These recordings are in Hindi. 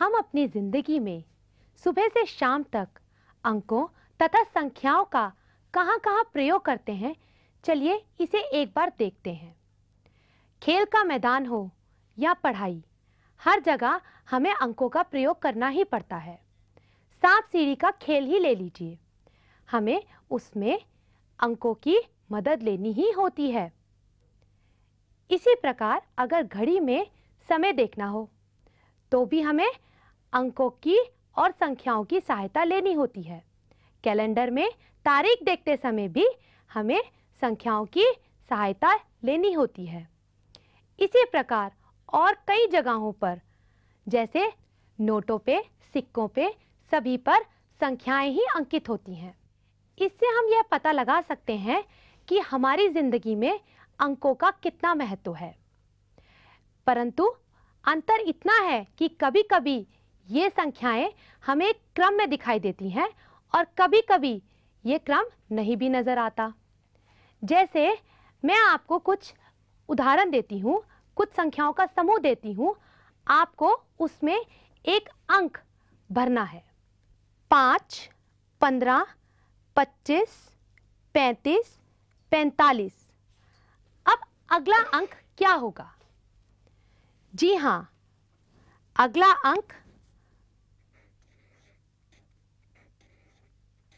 हम अपनी ज़िंदगी में सुबह से शाम तक अंकों तथा संख्याओं का कहाँ कहाँ प्रयोग करते हैं चलिए इसे एक बार देखते हैं खेल का मैदान हो या पढ़ाई हर जगह हमें अंकों का प्रयोग करना ही पड़ता है सांप सीढ़ी का खेल ही ले लीजिए हमें उसमें अंकों की मदद लेनी ही होती है इसी प्रकार अगर घड़ी में समय देखना हो तो भी हमें अंकों की और संख्याओं की सहायता लेनी होती है कैलेंडर में तारीख देखते समय भी हमें संख्याओं की सहायता लेनी होती है इसी प्रकार और कई जगहों पर जैसे नोटों पे सिक्कों पे सभी पर संख्याएं ही अंकित होती हैं इससे हम यह पता लगा सकते हैं कि हमारी ज़िंदगी में अंकों का कितना महत्व है परंतु अंतर इतना है कि कभी कभी ये संख्याएं हमें क्रम में दिखाई देती हैं और कभी कभी ये क्रम नहीं भी नज़र आता जैसे मैं आपको कुछ उदाहरण देती हूँ कुछ संख्याओं का समूह देती हूँ आपको उसमें एक अंक भरना है पाँच पंद्रह पच्चीस पैंतीस पैंतालीस अब अगला अंक क्या होगा जी हाँ अगला अंक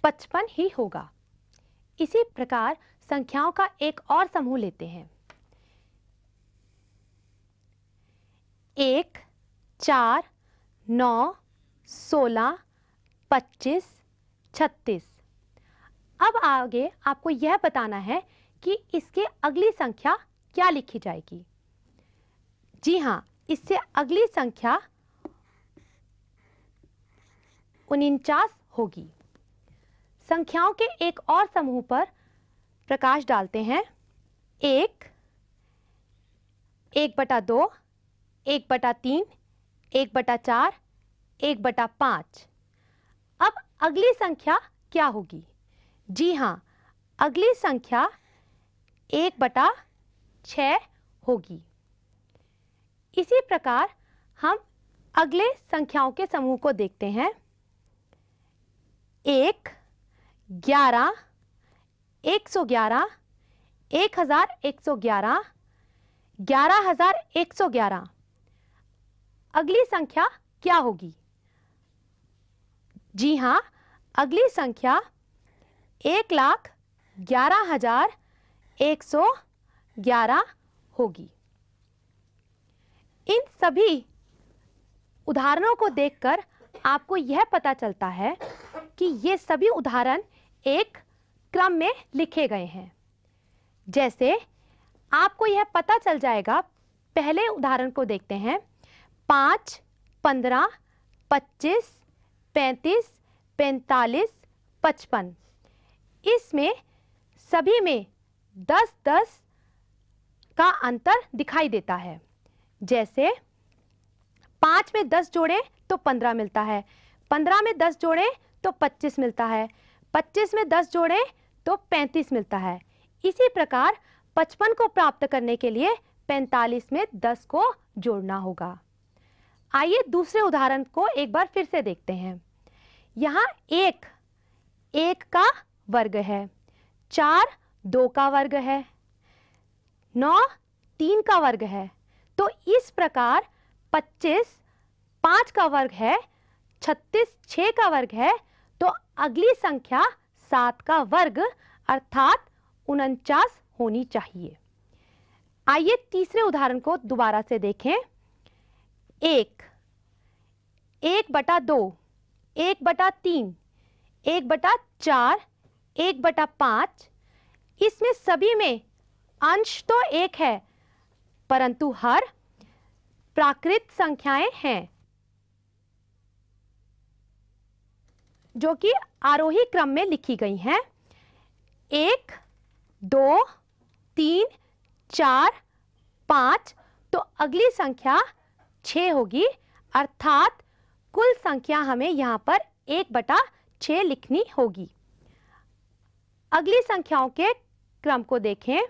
पचपन ही होगा इसी प्रकार संख्याओं का एक और समूह लेते हैं एक चार नौ सोलह पच्चीस छत्तीस अब आगे आपको यह बताना है कि इसके अगली संख्या क्या लिखी जाएगी जी हाँ इससे अगली संख्या उनचास होगी संख्याओं के एक और समूह पर प्रकाश डालते हैं एक एक बटा दो एक बटा तीन एक बटा चार एक बटा पाँच अब अगली संख्या क्या होगी जी हाँ अगली संख्या एक बटा छ होगी इसी प्रकार हम अगले संख्याओं के समूह को देखते हैं एक ग्यारह एक सौ ग्यारह एक हजार एक सौ ग्यारह ग्यारह हजार एक सौ ग्यारह अगली संख्या क्या होगी जी हाँ अगली संख्या एक लाख ग्यारह हजार एक सौ ग्यारह होगी इन सभी उदाहरणों को देखकर आपको यह पता चलता है कि ये सभी उदाहरण एक क्रम में लिखे गए हैं जैसे आपको यह पता चल जाएगा पहले उदाहरण को देखते हैं पाँच पंद्रह पच्चीस पैंतीस पैंतालीस पचपन इसमें सभी में दस दस का अंतर दिखाई देता है जैसे पाँच में दस जोड़े तो पंद्रह मिलता है पंद्रह में दस जोड़े तो पच्चीस मिलता है 25 में 10 जोड़े तो 35 मिलता है इसी प्रकार 55 को प्राप्त करने के लिए 45 में 10 को जोड़ना होगा आइए दूसरे उदाहरण को एक बार फिर से देखते हैं यहाँ एक एक का वर्ग है चार दो का वर्ग है नौ तीन का वर्ग है तो इस प्रकार पच्चीस पाँच का वर्ग है छत्तीस छः का वर्ग है अगली संख्या सात का वर्ग अर्थात उनचास होनी चाहिए आइए तीसरे उदाहरण को दोबारा से देखें एक एक बटा दो एक बटा तीन एक बटा चार एक बटा पाँच इसमें सभी में अंश तो एक है परंतु हर प्राकृत संख्याएं हैं जो कि आरोही क्रम में लिखी गई हैं एक दो तीन चार पाँच तो अगली संख्या छः होगी अर्थात कुल संख्या हमें यहाँ पर एक बटा छ लिखनी होगी अगली संख्याओं के क्रम को देखें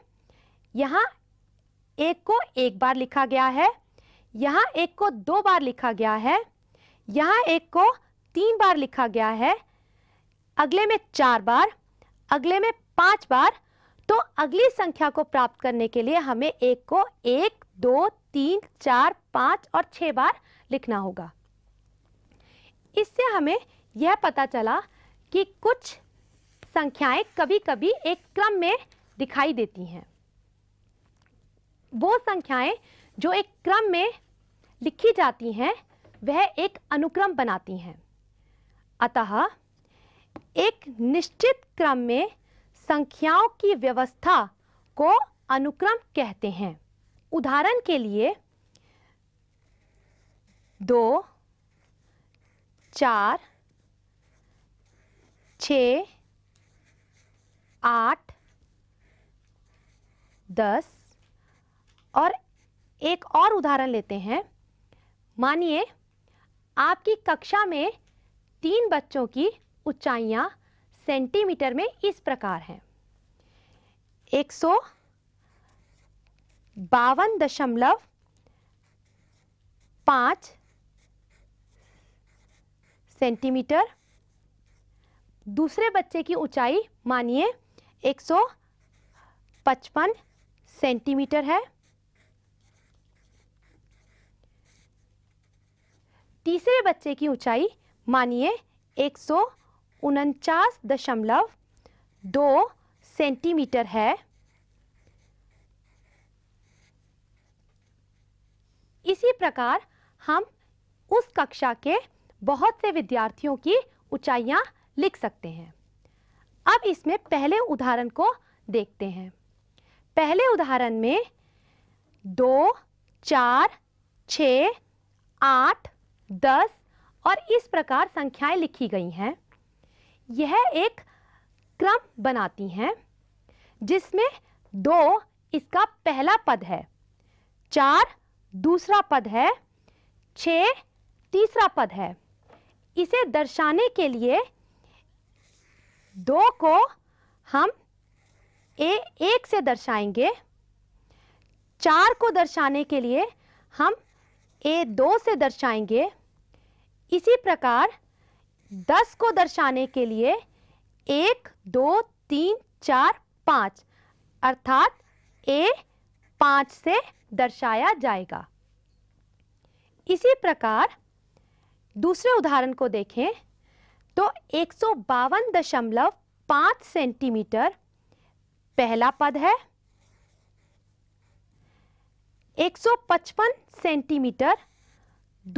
यहाँ एक को एक बार लिखा गया है यहाँ एक को दो बार लिखा गया है यहाँ एक को तीन बार लिखा गया है अगले में चार बार अगले में पांच बार तो अगली संख्या को प्राप्त करने के लिए हमें एक को एक दो तीन चार पांच और छह बार लिखना होगा इससे हमें यह पता चला कि कुछ संख्याएं कभी कभी एक क्रम में दिखाई देती हैं वो संख्याएं जो एक क्रम में लिखी जाती हैं वह एक अनुक्रम बनाती हैं अतः एक निश्चित क्रम में संख्याओं की व्यवस्था को अनुक्रम कहते हैं उदाहरण के लिए दो चार छ आठ दस और एक और उदाहरण लेते हैं मानिए आपकी कक्षा में तीन बच्चों की ऊंचाइयां सेंटीमीटर में इस प्रकार हैं एक सौ बावन दशमलव पाँच सेंटीमीटर दूसरे बच्चे की ऊंचाई मानिए एक सौ पचपन सेंटीमीटर है तीसरे बच्चे की ऊंचाई मानिए एक सौ उनचास दशमलव दो सेंटीमीटर है इसी प्रकार हम उस कक्षा के बहुत से विद्यार्थियों की ऊंचाइयां लिख सकते हैं अब इसमें पहले उदाहरण को देखते हैं पहले उदाहरण में दो चार छ आठ दस और इस प्रकार संख्याएं लिखी गई हैं यह एक क्रम बनाती हैं जिसमें दो इसका पहला पद है चार दूसरा पद है छ तीसरा पद है इसे दर्शाने के लिए दो को हम ए एक से दर्शाएंगे चार को दर्शाने के लिए हम ए दो से दर्शाएंगे इसी प्रकार दस को दर्शाने के लिए एक दो तीन चार पाँच अर्थात ए पाँच से दर्शाया जाएगा इसी प्रकार दूसरे उदाहरण को देखें तो एक दशमलव पाँच सेंटीमीटर पहला पद है 155 सेंटीमीटर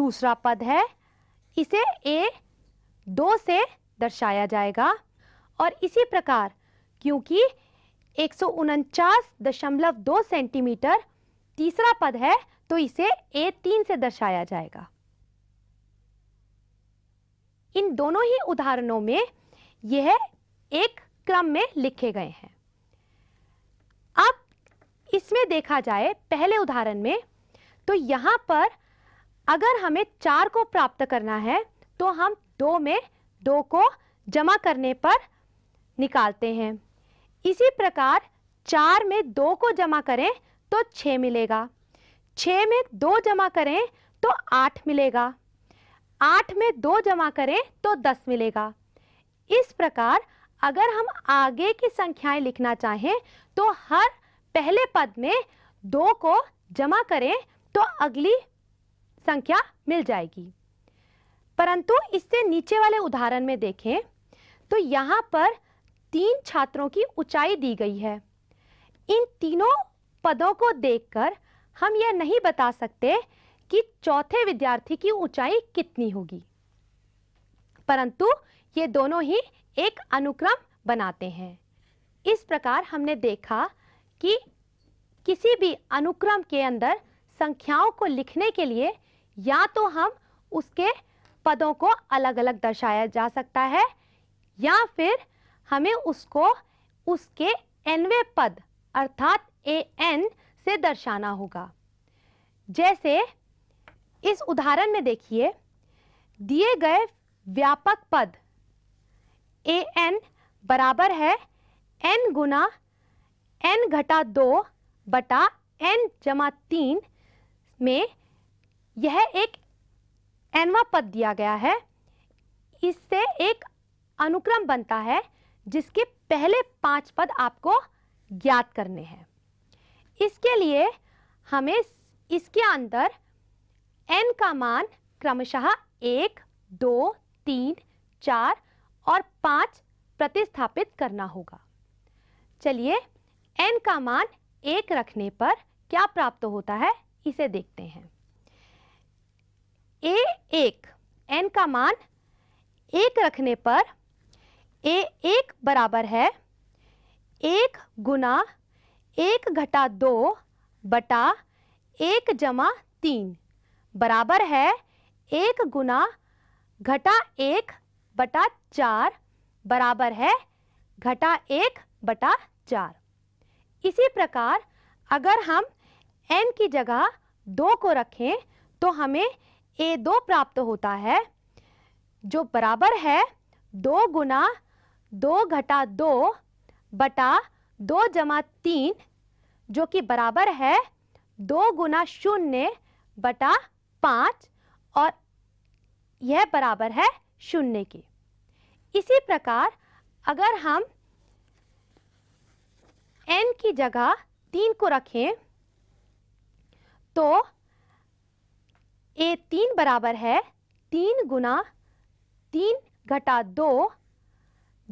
दूसरा पद है इसे ए दो से दर्शाया जाएगा और इसी प्रकार क्योंकि एक दशमलव दो सेंटीमीटर तीसरा पद है तो इसे ए तीन से दर्शाया जाएगा इन दोनों ही उदाहरणों में यह एक क्रम में लिखे गए हैं अब इसमें देखा जाए पहले उदाहरण में तो यहां पर अगर हमें चार को प्राप्त करना है तो हम दो में दो को जमा करने पर निकालते हैं इसी प्रकार चार में दो को जमा करें तो छः मिलेगा छः में दो जमा करें तो आठ मिलेगा आठ में दो जमा करें तो दस मिलेगा इस प्रकार अगर हम आगे की संख्याएं लिखना चाहें तो हर पहले पद में दो को जमा करें तो अगली संख्या मिल जाएगी परंतु इससे नीचे वाले उदाहरण में देखें तो यहाँ पर तीन छात्रों की ऊंचाई दी गई है इन तीनों पदों को देखकर हम यह नहीं बता सकते कि चौथे विद्यार्थी की ऊंचाई कितनी होगी परंतु ये दोनों ही एक अनुक्रम बनाते हैं इस प्रकार हमने देखा कि किसी भी अनुक्रम के अंदर संख्याओं को लिखने के लिए या तो हम उसके पदों को अलग अलग दर्शाया जा सकता है या फिर हमें उसको उसके एनवे पद अर्थात ए एन से दर्शाना होगा जैसे इस उदाहरण में देखिए दिए गए व्यापक पद ए एन बराबर है एन गुना एन घटा दो बटा एन जमा तीन में यह एक एनवा पद दिया गया है इससे एक अनुक्रम बनता है जिसके पहले पांच पद आपको ज्ञात करने हैं इसके लिए हमें इसके अंदर एन का मान क्रमशः एक दो तीन चार और पाँच प्रतिस्थापित करना होगा चलिए एन का मान एक रखने पर क्या प्राप्त होता है इसे देखते हैं ए एक एन का मान एक रखने पर ए एक बराबर है एक गुना एक घटा दो बटा एक जमा तीन बराबर है एक गुना घटा एक बटा चार बराबर है घटा एक बटा चार इसी प्रकार अगर हम n की जगह दो को रखें तो हमें ए दो प्राप्त होता है जो बराबर है दो गुना दो घटा दो बटा दो जमा तीन जो कि बराबर है दो गुना शून्य बटा पाँच और यह बराबर है शून्य के इसी प्रकार अगर हम n की जगह तीन को रखें तो ए तीन बराबर है तीन गुना तीन घटा दो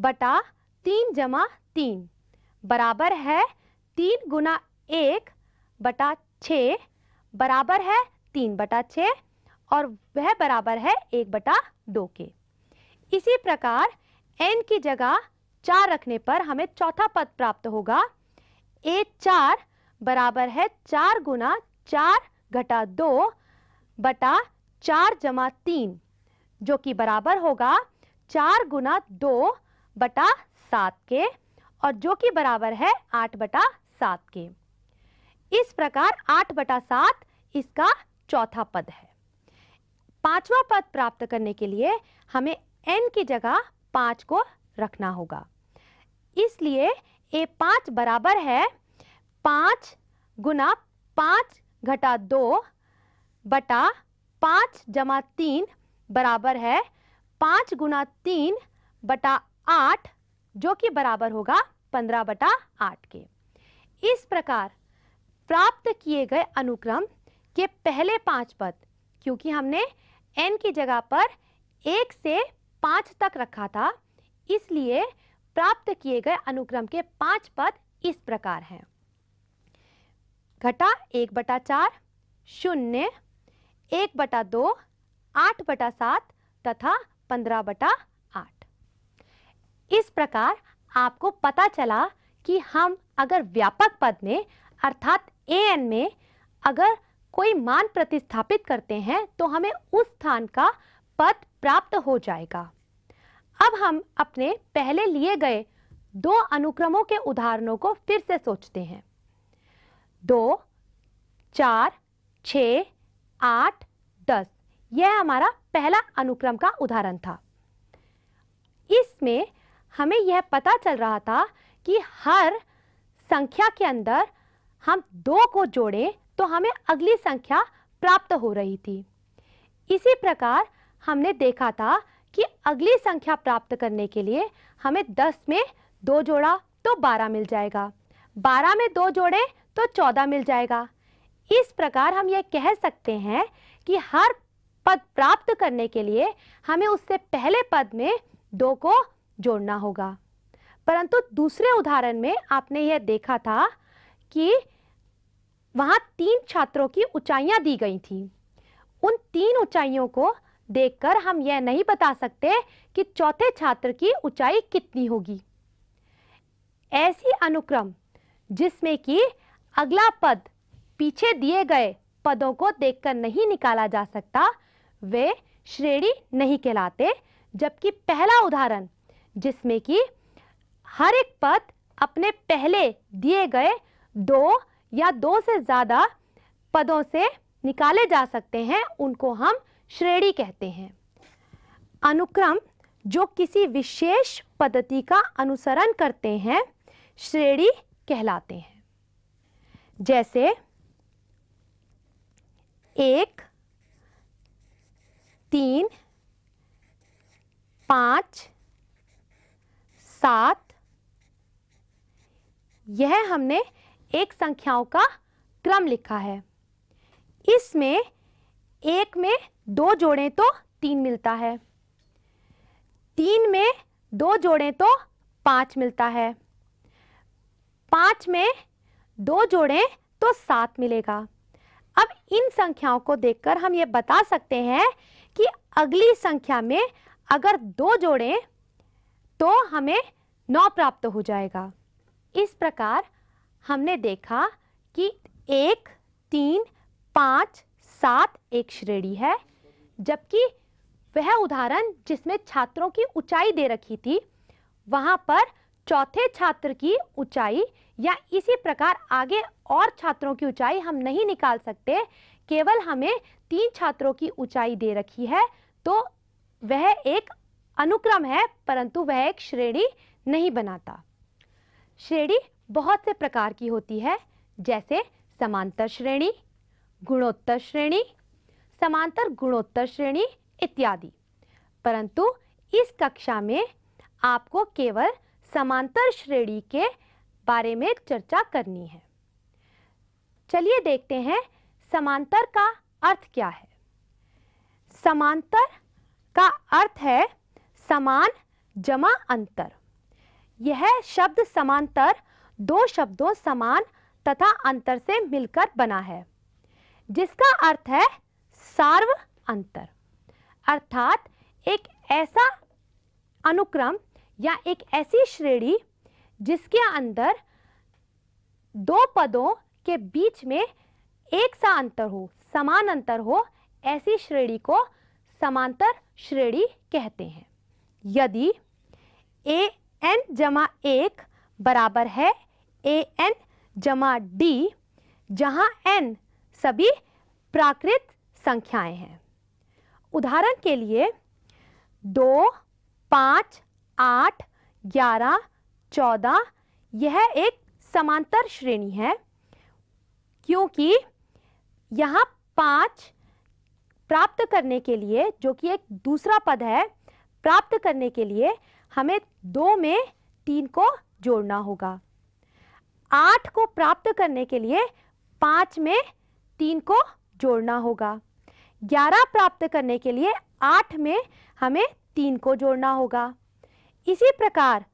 बटा तीन जमा तीन बराबर है तीन गुना एक बटा छ बराबर है तीन बटा छ और वह बराबर है एक बटा दो के इसी प्रकार n की जगह चार रखने पर हमें चौथा पद प्राप्त होगा ए चार बराबर है चार गुना चार घटा दो बटा चार जमा तीन जो कि बराबर होगा चार गुना दो बटा सात के और जो कि बराबर है आठ बटा सात के इस प्रकार आठ बटा सात इसका चौथा पद है पांचवा पद प्राप्त करने के लिए हमें एन की जगह पाँच को रखना होगा इसलिए ए पाँच बराबर है पाँच गुना पाँच घटा दो बटा पाँच जमा तीन बराबर है पाँच गुना तीन बटा आठ जो कि बराबर होगा पंद्रह बटा आठ के इस प्रकार प्राप्त किए गए अनुक्रम के पहले पांच पद क्योंकि हमने n की जगह पर एक से पाँच तक रखा था इसलिए प्राप्त किए गए अनुक्रम के पांच पद इस प्रकार हैं घटा एक बटा चार शून्य एक बटा दो आठ बटा सात तथा पंद्रह बटा आठ इस प्रकार आपको पता चला कि हम अगर व्यापक पद में अर्थात ए एन में अगर कोई मान प्रतिस्थापित करते हैं तो हमें उस स्थान का पद प्राप्त हो जाएगा अब हम अपने पहले लिए गए दो अनुक्रमों के उदाहरणों को फिर से सोचते हैं दो चार छ आठ दस यह हमारा पहला अनुक्रम का उदाहरण था इसमें हमें यह पता चल रहा था कि हर संख्या के अंदर हम दो को जोड़ें तो हमें अगली संख्या प्राप्त हो रही थी इसी प्रकार हमने देखा था कि अगली संख्या प्राप्त करने के लिए हमें 10 में दो जोड़ा तो 12 मिल जाएगा 12 में दो जोड़े तो 14 मिल जाएगा इस प्रकार हम यह कह सकते हैं कि हर पद प्राप्त करने के लिए हमें उससे पहले पद में दो को जोड़ना होगा परंतु दूसरे उदाहरण में आपने यह देखा था कि वहां तीन छात्रों की ऊंचाइया दी गई थी उन तीन ऊंचाइयों को देखकर हम यह नहीं बता सकते कि चौथे छात्र की ऊंचाई कितनी होगी ऐसी अनुक्रम जिसमें कि अगला पद पीछे दिए गए पदों को देखकर नहीं निकाला जा सकता वे श्रेणी नहीं कहलाते जबकि पहला उदाहरण जिसमें कि हर एक पद अपने पहले दिए गए दो या दो से ज़्यादा पदों से निकाले जा सकते हैं उनको हम श्रेणी कहते हैं अनुक्रम जो किसी विशेष पद्धति का अनुसरण करते हैं श्रेणी कहलाते हैं जैसे एक तीन पाँच सात यह हमने एक संख्याओं का क्रम लिखा है इसमें एक में दो जोड़ें तो तीन मिलता है तीन में दो जोड़ें तो पाँच मिलता है पाँच में दो जोड़ें तो सात मिलेगा अब इन संख्याओं को देखकर हम ये बता सकते हैं कि अगली संख्या में अगर दो जोड़े तो हमें नौ प्राप्त हो जाएगा इस प्रकार हमने देखा कि एक तीन पाँच सात एक श्रेणी है जबकि वह उदाहरण जिसमें छात्रों की ऊंचाई दे रखी थी वहाँ पर चौथे छात्र की ऊंचाई या इसी प्रकार आगे और छात्रों की ऊंचाई हम नहीं निकाल सकते केवल हमें तीन छात्रों की ऊंचाई दे रखी है तो वह एक अनुक्रम है परंतु वह एक श्रेणी नहीं बनाता श्रेणी बहुत से प्रकार की होती है जैसे समांतर श्रेणी गुणोत्तर श्रेणी समांतर गुणोत्तर श्रेणी इत्यादि परंतु इस कक्षा में आपको केवल समांतर श्रेणी के बारे में चर्चा करनी है चलिए देखते हैं समांतर का अर्थ क्या है समांतर का अर्थ है समान जमा अंतर यह शब्द समांतर दो शब्दों समान तथा अंतर से मिलकर बना है जिसका अर्थ है सार्व अंतर अर्थात एक ऐसा अनुक्रम या एक ऐसी श्रेणी जिसके अंदर दो पदों के बीच में एक सा अंतर हो समान अंतर हो ऐसी श्रेणी को समांतर श्रेणी कहते हैं यदि ए एन जमा एक बराबर है ए एन जमा डी जहाँ एन सभी प्राकृत संख्याएं हैं उदाहरण के लिए दो पाँच आठ ग्यारह चौदह यह एक समांतर श्रेणी है क्योंकि यहाँ पाँच प्राप्त करने के लिए जो कि एक दूसरा पद है प्राप्त करने के लिए हमें दो में तीन को जोड़ना होगा आठ को प्राप्त करने के लिए पाँच में तीन को जोड़ना होगा ग्यारह प्राप्त करने के लिए आठ में हमें तीन को जोड़ना होगा इसी प्रकार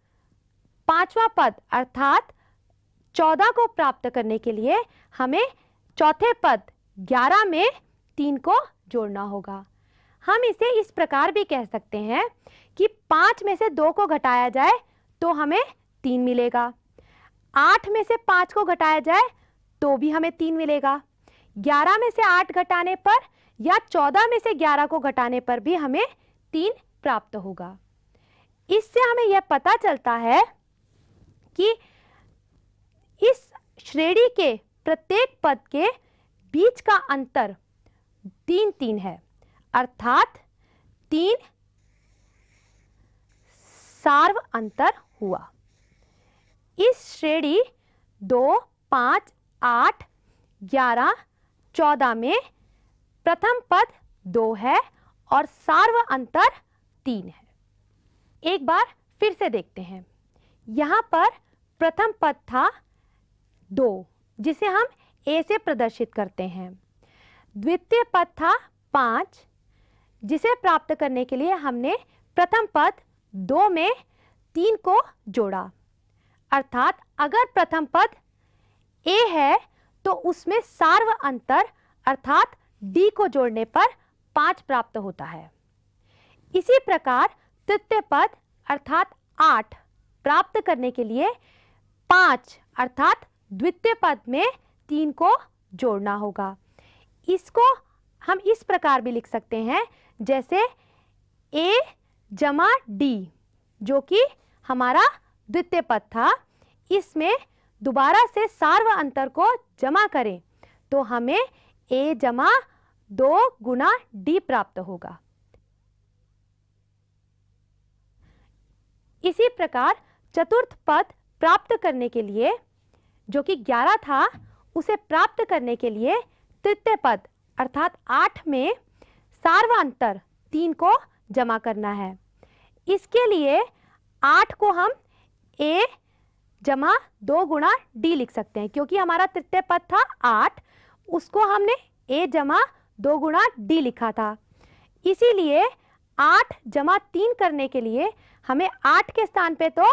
पांचवा पद अर्थात चौदह को प्राप्त करने के लिए हमें चौथे पद ग्यारह में तीन को जोड़ना होगा हम इसे इस प्रकार भी कह सकते हैं कि पाँच में से दो को घटाया जाए तो हमें तीन मिलेगा आठ में से पाँच को घटाया जाए तो भी हमें तीन मिलेगा ग्यारह में से आठ घटाने पर या चौदह में से ग्यारह को घटाने पर भी हमें तीन प्राप्त होगा इससे हमें यह पता चलता है कि इस श्रेणी के प्रत्येक पद के बीच का अंतर तीन तीन है अर्थात तीन सार्व अंतर हुआ इस श्रेणी दो पाँच आठ ग्यारह चौदह में प्रथम पद दो है और सार्व अंतर तीन है एक बार फिर से देखते हैं यहाँ पर प्रथम पद था दो जिसे हम ए से प्रदर्शित करते हैं द्वितीय पद था पाँच जिसे प्राप्त करने के लिए हमने प्रथम पद दो में तीन को जोड़ा अर्थात अगर प्रथम पद ए है तो उसमें सार्व अंतर अर्थात डी को जोड़ने पर पाँच प्राप्त होता है इसी प्रकार तृतीय पद अर्थात आठ प्राप्त करने के लिए पाँच अर्थात द्वितीय पद में तीन को जोड़ना होगा इसको हम इस प्रकार भी लिख सकते हैं जैसे ए जमा डी जो कि हमारा द्वितीय पद था इसमें दोबारा से सार्व अंतर को जमा करें तो हमें ए जमा दो गुना डी प्राप्त होगा इसी प्रकार चतुर्थ पद प्राप्त करने के लिए जो कि 11 था उसे प्राप्त करने के लिए तृतीय पद अर्थात आठ में सार्वांतर तीन को जमा करना है इसके लिए आठ को हम ए जमा दो गुणा डी लिख सकते हैं क्योंकि हमारा तृतीय पद था आठ उसको हमने ए जमा दो गुणा डी लिखा था इसीलिए आठ जमा तीन करने के लिए हमें आठ के स्थान पे तो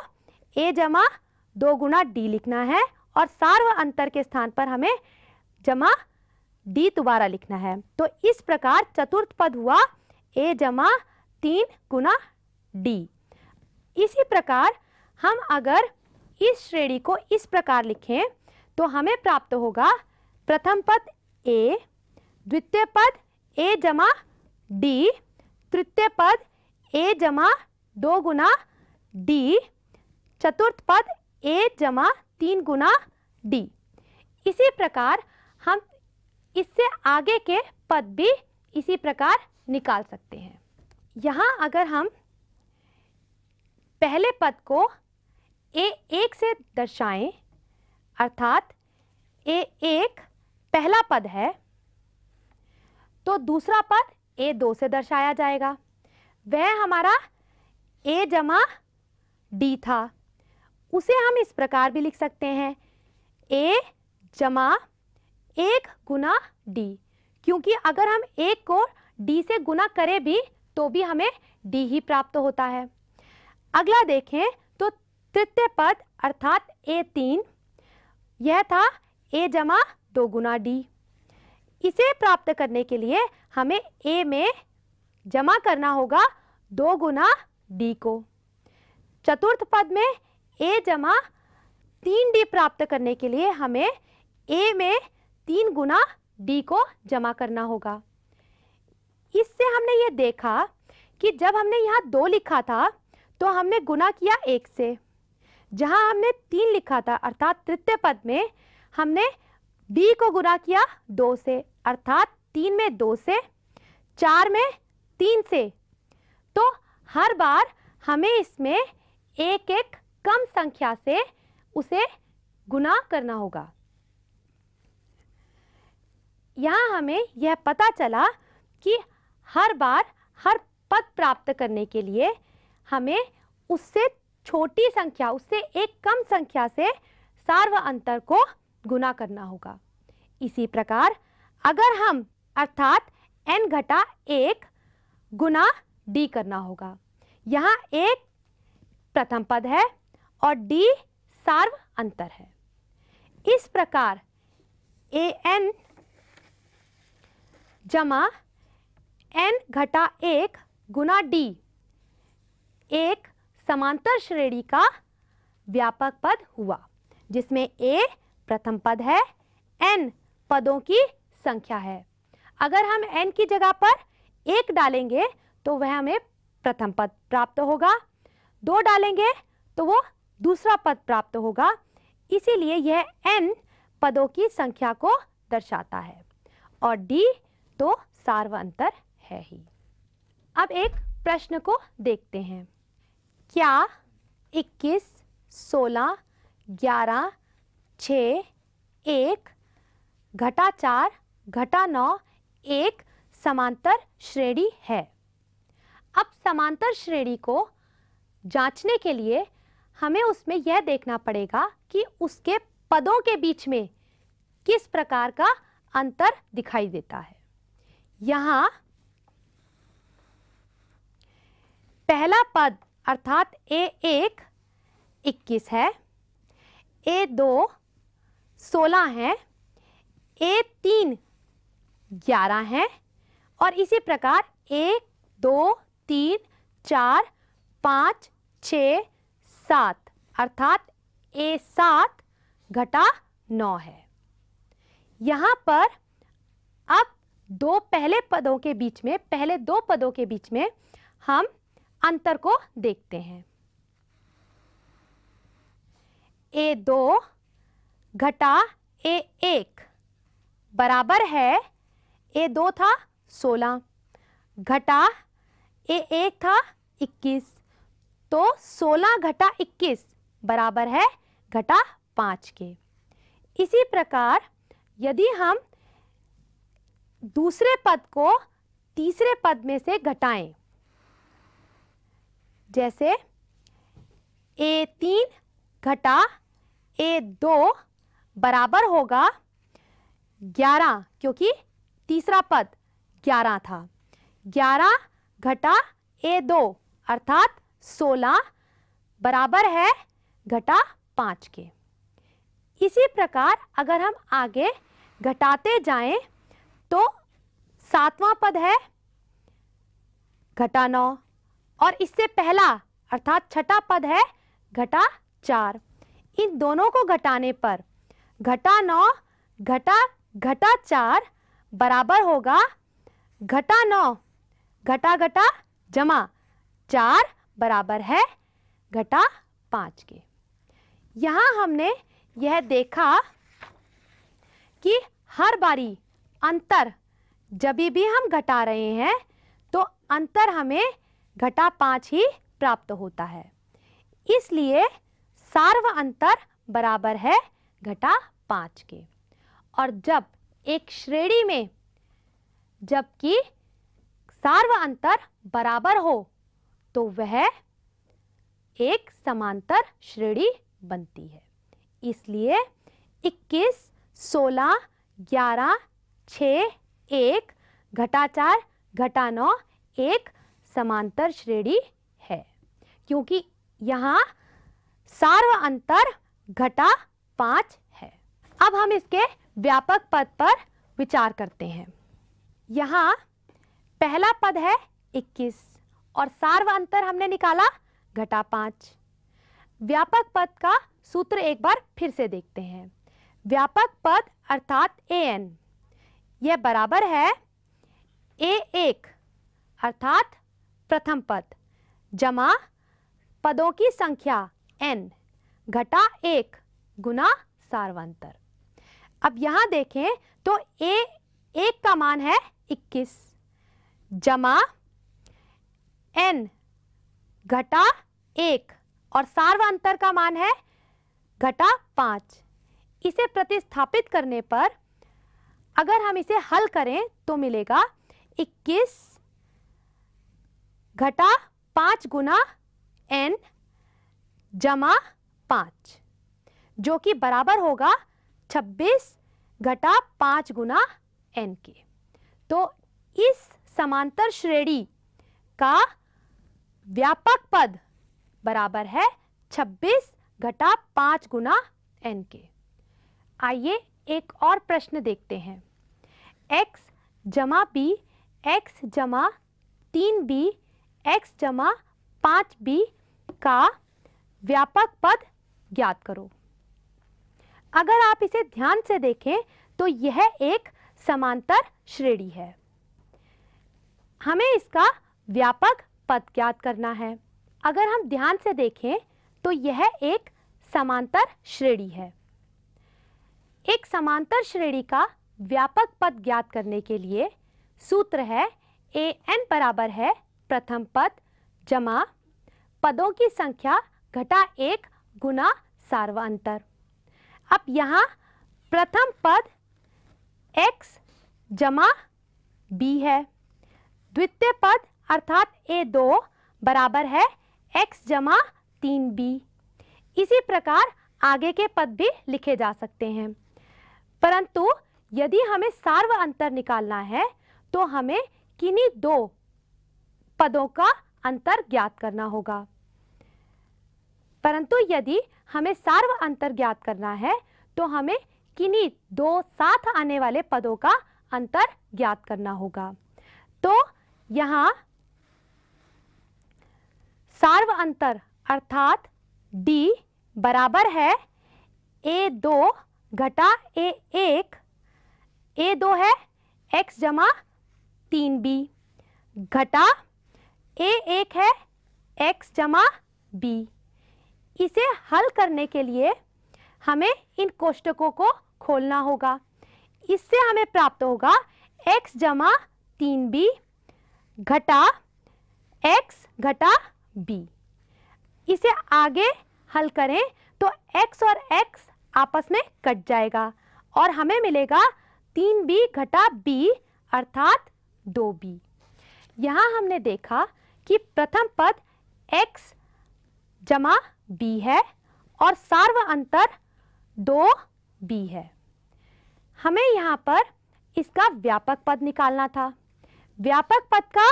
ए जमा दो गुना डी लिखना है और सार्व अंतर के स्थान पर हमें जमा डी दोबारा लिखना है तो इस प्रकार चतुर्थ पद हुआ ए जमा तीन गुना डी इसी प्रकार हम अगर इस श्रेणी को इस प्रकार लिखें तो हमें प्राप्त होगा प्रथम पद ए द्वितीय पद ए जमा डी तृतीय पद ए जमा दो गुना डी चतुर्थ पद ए जमा तीन गुना डी इसी प्रकार हम इससे आगे के पद भी इसी प्रकार निकाल सकते हैं यहाँ अगर हम पहले पद को ए एक से दर्शाएं अर्थात ए एक पहला पद है तो दूसरा पद ए दो से दर्शाया जाएगा वह हमारा ए जमा डी था उसे हम इस प्रकार भी लिख सकते हैं ए जमा एक गुना डी क्योंकि अगर हम एक को डी से गुना करें भी तो भी हमें डी ही प्राप्त होता है अगला देखें तो तृतीय पद अर्थात ए तीन यह था ए जमा दो गुना डी इसे प्राप्त करने के लिए हमें ए में जमा करना होगा दो गुना डी को चतुर्थ पद में ए जमा तीन डी प्राप्त करने के लिए हमें ए में तीन गुना डी को जमा करना होगा इससे हमने ये देखा कि जब हमने यहाँ दो लिखा था तो हमने गुना किया एक से जहाँ हमने तीन लिखा था अर्थात तृतीय पद में हमने डी को गुना किया दो से अर्थात तीन में दो से चार में तीन से तो हर बार हमें इसमें एक एक कम संख्या से उसे गुना करना होगा यहां हमें यह पता चला कि हर बार हर पद प्राप्त करने के लिए हमें उससे छोटी संख्या उससे एक कम संख्या से सार्व अंतर को गुना करना होगा इसी प्रकार अगर हम अर्थात n घटा एक गुना d करना होगा यहाँ एक प्रथम पद है और डी सार्व अंतर है इस प्रकार ए एन जमा एन घटा एक गुना डी एक समांतर श्रेणी का व्यापक पद हुआ जिसमें ए प्रथम पद है एन पदों की संख्या है अगर हम एन की जगह पर एक डालेंगे तो वह हमें प्रथम पद प्राप्त होगा दो डालेंगे तो वो दूसरा पद प्राप्त होगा इसीलिए यह n पदों की संख्या को दर्शाता है और d तो सार्वंतर है ही अब एक प्रश्न को देखते हैं क्या 21, 16, 11, 6, 1, घटा चार घटा नौ एक समांतर श्रेणी है अब समांतर श्रेणी को जांचने के लिए हमें उसमें यह देखना पड़ेगा कि उसके पदों के बीच में किस प्रकार का अंतर दिखाई देता है यहाँ पहला पद अर्थात ए एक इक्कीस है ए दो सोलह है ए तीन ग्यारह है और इसी प्रकार एक दो तीन चार पाँच छ सात अर्थात ए सात घटा नौ है यहाँ पर अब दो पहले पदों के बीच में पहले दो पदों के बीच में हम अंतर को देखते हैं ए दो घटा ए एक बराबर है ए दो था सोलह घटा ए एक था इक्कीस तो 16 घटा 21 बराबर है घटा 5 के इसी प्रकार यदि हम दूसरे पद को तीसरे पद में से घटाएं जैसे ए तीन घटा ए दो बराबर होगा ग्यारह क्योंकि तीसरा पद ग्यारह था ग्यारह घटा ए दो अर्थात सोलह बराबर है घटा पांच के इसी प्रकार अगर हम आगे घटाते जाएं तो सातवां पद है घटा नौ और इससे पहला अर्थात छठा पद है घटा चार इन दोनों को घटाने पर घटा नौ घटा घटा चार बराबर होगा घटा नौ घटा घटा जमा चार बराबर है घटा पाँच के यहाँ हमने यह देखा कि हर बारी अंतर जब भी हम घटा रहे हैं तो अंतर हमें घटा पाँच ही प्राप्त होता है इसलिए सार्व अंतर बराबर है घटा पाँच के और जब एक श्रेणी में जबकि सार्व अंतर बराबर हो तो वह एक समांतर श्रेणी बनती है इसलिए 21, 16, 11, 6, 1 घटा चार घटा नौ एक समांतर श्रेणी है क्योंकि यहाँ सार्व अंतर घटा पाँच है अब हम इसके व्यापक पद पर विचार करते हैं यहाँ पहला पद है और सार्वांतर हमने निकाला घटा पांच व्यापक पद का सूत्र एक बार फिर से देखते हैं व्यापक पद अर्थात ए एन यह बराबर है ए एक अर्थात प्रथम पद जमा पदों की संख्या एन घटा एक गुना सार्वंतर अब यहां देखें तो ए एक का मान है 21 जमा एन घटा एक और सार्व अंतर का मान है घटा पांच इसे प्रतिस्थापित करने पर अगर हम इसे हल करें तो मिलेगा 21 घटा पांच गुना एन जमा पांच जो कि बराबर होगा 26 घटा पांच गुना एन के तो इस समांतर श्रेणी का व्यापक पद बराबर है 26 घटा पांच गुना एन के आइए एक और प्रश्न देखते हैं x जमा बी एक्स जमा तीन बी एक्स जमा पाँच बी का व्यापक पद ज्ञात करो अगर आप इसे ध्यान से देखें तो यह एक समांतर श्रेणी है हमें इसका व्यापक पद ज्ञात करना है अगर हम ध्यान से देखें तो यह एक समांतर श्रेणी है एक समांतर श्रेणी का व्यापक पद ज्ञात करने के लिए सूत्र है ए एन बराबर है प्रथम पद जमा पदों की संख्या घटा एक गुना सार्व अंतर अब यहाँ प्रथम पद x जमा b है द्वितीय पद अर्थात ए दो बराबर है x जमा तीन बी इसी प्रकार आगे के पद भी लिखे जा सकते हैं परंतु यदि हमें सार्व अंतर निकालना है तो हमें किन्हीं दो पदों का अंतर ज्ञात करना होगा परंतु यदि हमें सार्व अंतर ज्ञात करना है तो हमें किन्हीं दो साथ आने वाले पदों का अंतर ज्ञात करना होगा तो यहाँ सार्व अंतर अर्थात डी बराबर है ए दो घटा ए एक ए दो है एक्स जमा तीन बी घटा ए एक है एक्स जमा बी इसे हल करने के लिए हमें इन कोष्टकों को खोलना होगा इससे हमें प्राप्त होगा x जमा तीन बी घटा एक्स घटा बी इसे आगे हल करें तो x और x आपस में कट जाएगा और हमें मिलेगा तीन बी घटा बी अर्थात दो बी यहाँ हमने देखा कि प्रथम पद x जमा बी है और सार्व अंतर दो बी है हमें यहाँ पर इसका व्यापक पद निकालना था व्यापक पद का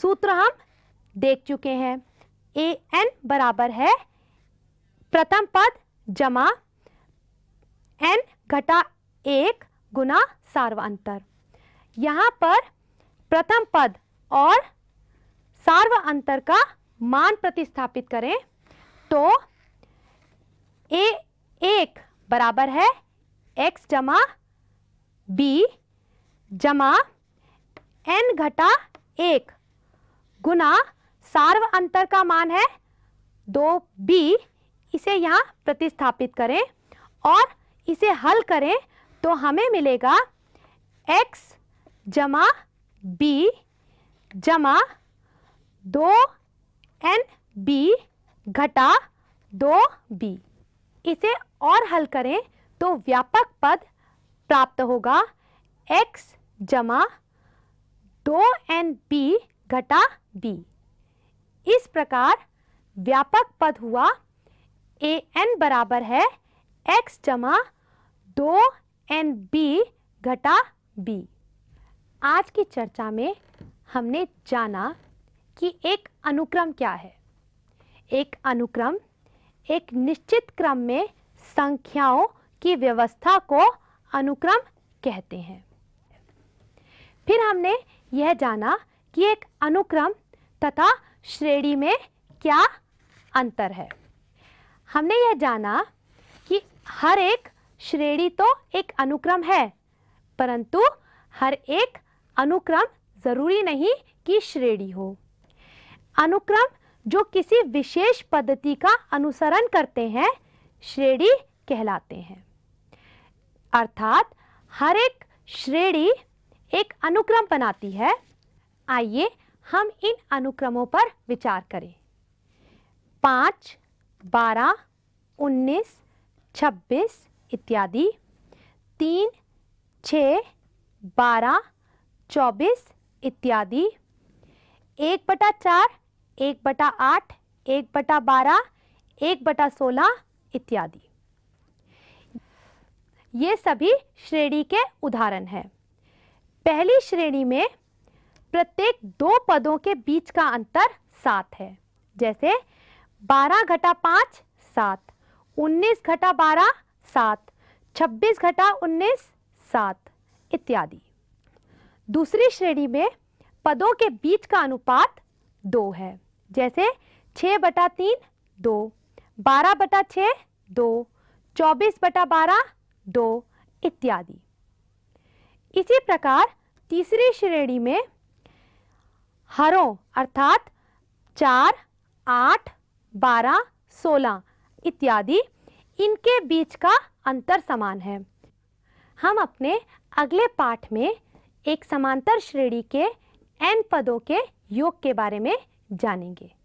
सूत्र हम देख चुके हैं ए एन बराबर है प्रथम पद जमा एन घटा एक गुना सार्वांतर यहाँ पर प्रथम पद और अंतर का मान प्रतिस्थापित करें तो ए एक बराबर है एक्स जमा बी जमा एन घटा एक गुना सार्व अंतर का मान है दो बी इसे यहाँ प्रतिस्थापित करें और इसे हल करें तो हमें मिलेगा x जमा बी जमा दो एन बी घटा दो बी इसे और हल करें तो व्यापक पद प्राप्त होगा x जमा दो एन बी घटा बी इस प्रकार व्यापक पद हुआ ए एन बराबर है एक्स जमा दो एन बी घटा बी आज की चर्चा में हमने जाना कि एक अनुक्रम क्या है एक अनुक्रम एक निश्चित क्रम में संख्याओं की व्यवस्था को अनुक्रम कहते हैं फिर हमने यह जाना कि एक अनुक्रम तथा श्रेणी में क्या अंतर है हमने यह जाना कि हर एक श्रेणी तो एक अनुक्रम है परंतु हर एक अनुक्रम ज़रूरी नहीं कि श्रेणी हो अनुक्रम जो किसी विशेष पद्धति का अनुसरण करते हैं श्रेणी कहलाते हैं अर्थात हर एक श्रेणी एक अनुक्रम बनाती है आइए हम इन अनुक्रमों पर विचार करें पाँच बारह उन्नीस छब्बीस इत्यादि तीन छ बारह चौबीस इत्यादि एक बटा चार एक बटा आठ एक बटा बारह एक बटा सोलह इत्यादि ये सभी श्रेणी के उदाहरण हैं पहली श्रेणी में प्रत्येक दो पदों के बीच का अंतर सात है जैसे बारह घटा पाँच सात उन्नीस घटा बारह सात छब्बीस घटा उन्नीस सात इत्यादि दूसरी श्रेणी में पदों के बीच का अनुपात दो है जैसे छः बटा तीन दो बारह बटा छः दो चौबीस बटा बारह दो इत्यादि इसी प्रकार तीसरी श्रेणी में हरों अर्थात चार आठ बारह सोलह इत्यादि इनके बीच का अंतर समान है हम अपने अगले पाठ में एक समांतर श्रेणी के एन पदों के योग के बारे में जानेंगे